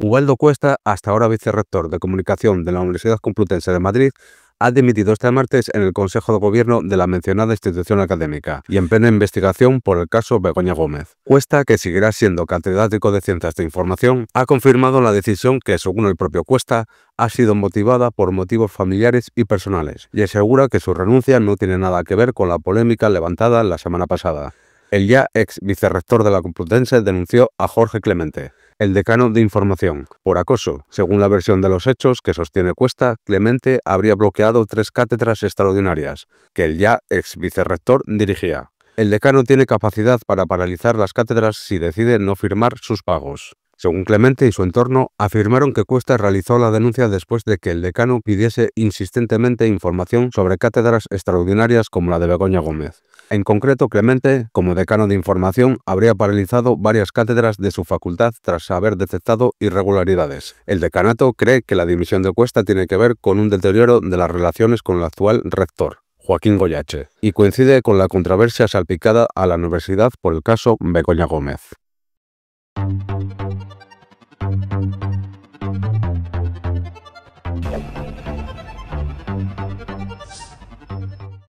Waldo Cuesta, hasta ahora vicerrector de Comunicación de la Universidad Complutense de Madrid, ha dimitido este martes en el Consejo de Gobierno de la mencionada institución académica y en plena investigación por el caso Begoña Gómez. Cuesta, que seguirá siendo catedrático de Ciencias de Información, ha confirmado la decisión que, según el propio Cuesta, ha sido motivada por motivos familiares y personales, y asegura que su renuncia no tiene nada que ver con la polémica levantada la semana pasada. El ya ex vicerrector de la Complutense denunció a Jorge Clemente el decano de información. Por acoso, según la versión de los hechos que sostiene Cuesta, Clemente habría bloqueado tres cátedras extraordinarias que el ya ex vicerrector dirigía. El decano tiene capacidad para paralizar las cátedras si decide no firmar sus pagos. Según Clemente y su entorno, afirmaron que Cuesta realizó la denuncia después de que el decano pidiese insistentemente información sobre cátedras extraordinarias como la de Begoña Gómez. En concreto, Clemente, como decano de información, habría paralizado varias cátedras de su facultad tras haber detectado irregularidades. El decanato cree que la dimisión de Cuesta tiene que ver con un deterioro de las relaciones con el actual rector. Joaquín Goyache, y coincide con la controversia salpicada a la universidad por el caso Begoña Gómez.